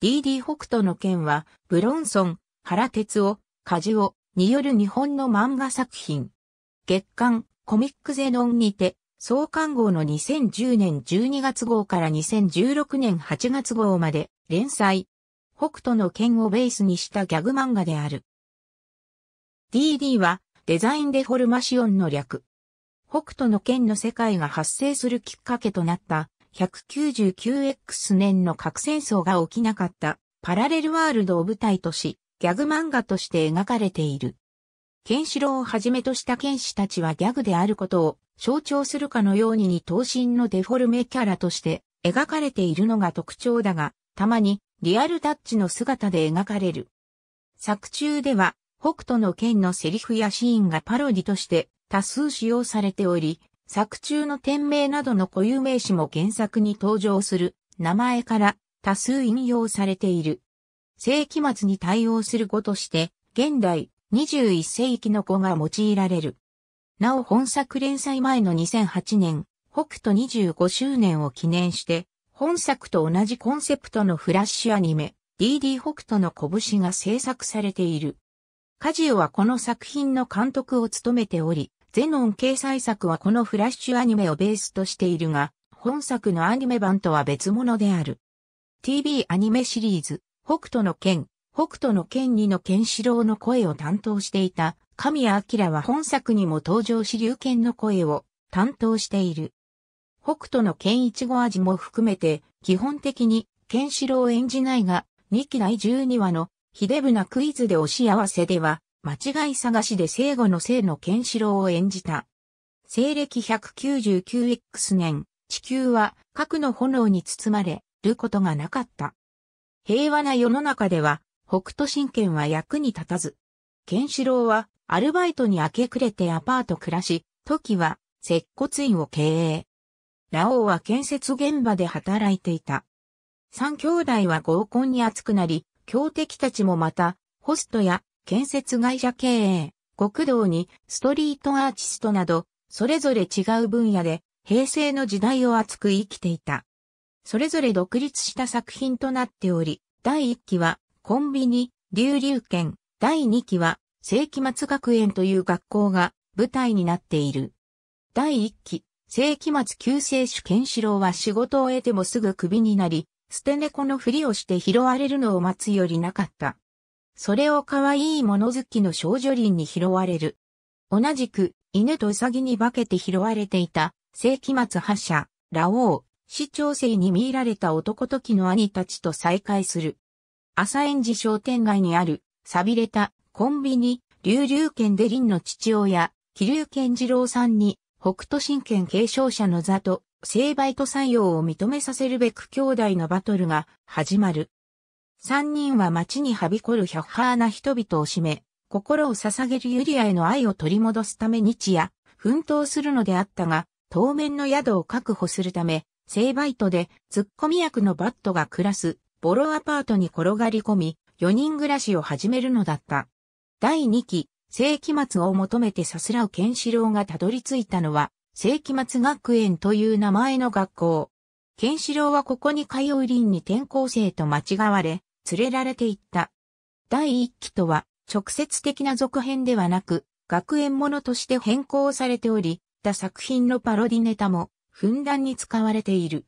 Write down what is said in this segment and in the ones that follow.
DD 北斗の剣は、ブロンソン、原哲夫、カジオによる日本の漫画作品。月刊、コミックゼノンにて、創刊号の2010年12月号から2016年8月号まで連載。北斗の剣をベースにしたギャグ漫画である。DD はデザインデフォルマシオンの略。北斗の剣の世界が発生するきっかけとなった 199X 年の核戦争が起きなかったパラレルワールドを舞台とし、ギャグ漫画として描かれている。ケンシロウをはじめとした剣士たちはギャグであることを象徴するかのように二刀身のデフォルメキャラとして描かれているのが特徴だが、たまにリアルタッチの姿で描かれる。作中では北斗の剣のセリフやシーンがパロディとして多数使用されており、作中の店名などの固有名詞も原作に登場する名前から多数引用されている。世紀末に対応する語として、現代21世紀の語が用いられる。なお本作連載前の2008年、北斗25周年を記念して、本作と同じコンセプトのフラッシュアニメ、DD 北斗の拳が制作されている。カジオはこの作品の監督を務めており、ゼノン掲載作はこのフラッシュアニメをベースとしているが、本作のアニメ版とは別物である。TV アニメシリーズ、北斗の剣、北斗の剣2の剣士郎の声を担当していた、神谷明は本作にも登場し流剣の声を担当している。北斗の剣一語味も含めて、基本的に剣士郎を演じないが、2期第12話の、ひでぶなクイズでお幸せでは、間違い探しで生後の生のケンシロウを演じた。西暦 199X 年、地球は核の炎に包まれることがなかった。平和な世の中では、北斗神拳は役に立たず。ケンシロウはアルバイトに明け暮れてアパート暮らし、時は接骨院を経営。ラオウは建設現場で働いていた。三兄弟は合コンに熱くなり、強敵たちもまた、ホストや建設会社経営、国道にストリートアーティストなど、それぞれ違う分野で平成の時代を熱く生きていた。それぞれ独立した作品となっており、第1期はコンビニ、流流圏、第2期は世紀末学園という学校が舞台になっている。第1期、世紀末救世主ケンシロウは仕事を得てもすぐクビになり、捨て猫のふりをして拾われるのを待つよりなかった。それを可愛いもの好きの少女林に拾われる。同じく、犬とウサギに化けて拾われていた、世紀末覇者、ラオウ、市長生に見入られた男時の兄たちと再会する。朝園寺商店街にある、錆びれた、コンビニ、竜竜県で林の父親、桐生健次郎さんに、北斗神剣継承者の座と、成バイト採用を認めさせるべく兄弟のバトルが始まる。三人は町にはびこるひゃッーな人々を占め、心を捧げるユリアへの愛を取り戻すため日夜、奮闘するのであったが、当面の宿を確保するため、正バイトで突っ込み役のバットが暮らすボロアパートに転がり込み、四人暮らしを始めるのだった。第二期、世紀末を求めてさすらうシロ郎がたどり着いたのは、世紀末学園という名前の学校。シロ郎はここに通う林に転校生と間違われ、連れられていった。第一期とは、直接的な続編ではなく、学園ものとして変更されており、他作品のパロディネタも、ふんだんに使われている。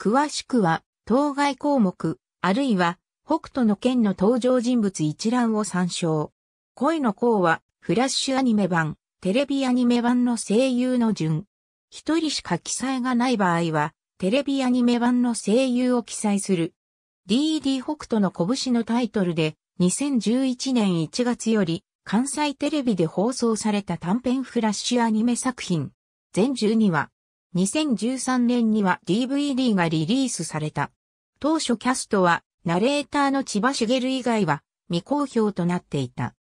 詳しくは、当該項目、あるいは、北斗の剣の登場人物一覧を参照。恋の項は、フラッシュアニメ版、テレビアニメ版の声優の順。一人しか記載がない場合は、テレビアニメ版の声優を記載する。DD 北斗の拳のタイトルで2011年1月より関西テレビで放送された短編フラッシュアニメ作品。全12話。2013年には DVD がリリースされた。当初キャストはナレーターの千葉茂以外は未公表となっていた。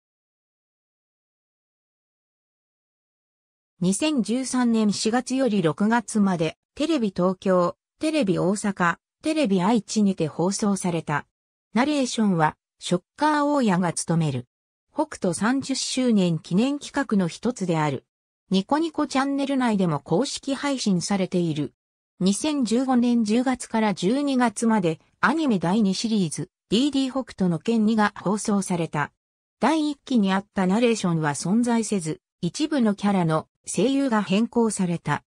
2013年4月より6月までテレビ東京、テレビ大阪、テレビ愛知にて放送された。ナレーションは、ショッカー大家が務める。北斗30周年記念企画の一つである。ニコニコチャンネル内でも公式配信されている。2015年10月から12月までアニメ第2シリーズ DD 北斗の剣2が放送された。第1期にあったナレーションは存在せず、一部のキャラの声優が変更された。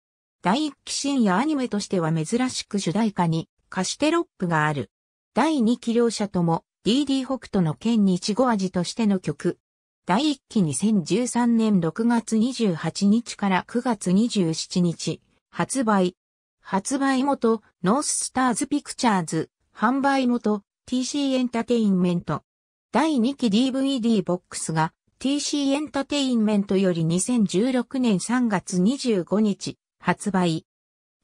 第1期深夜アニメとしては珍しく主題歌にカシテロップがある。第2期両者とも DD 北斗の剣にいちご味としての曲。第1期2013年6月28日から9月27日、発売。発売元、ノーススターズピクチャーズ、販売元、TC エンタテインメント。第2期 DVD ボックスが TC エンタテインメントより2016年3月25日発売。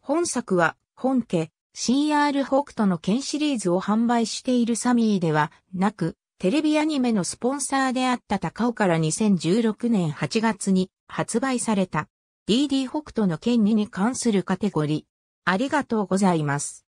本作は本家 CR 北斗の剣シリーズを販売しているサミーではなく、テレビアニメのスポンサーであった高尾から2016年8月に発売された DD 北斗の剣2に関するカテゴリー。ありがとうございます。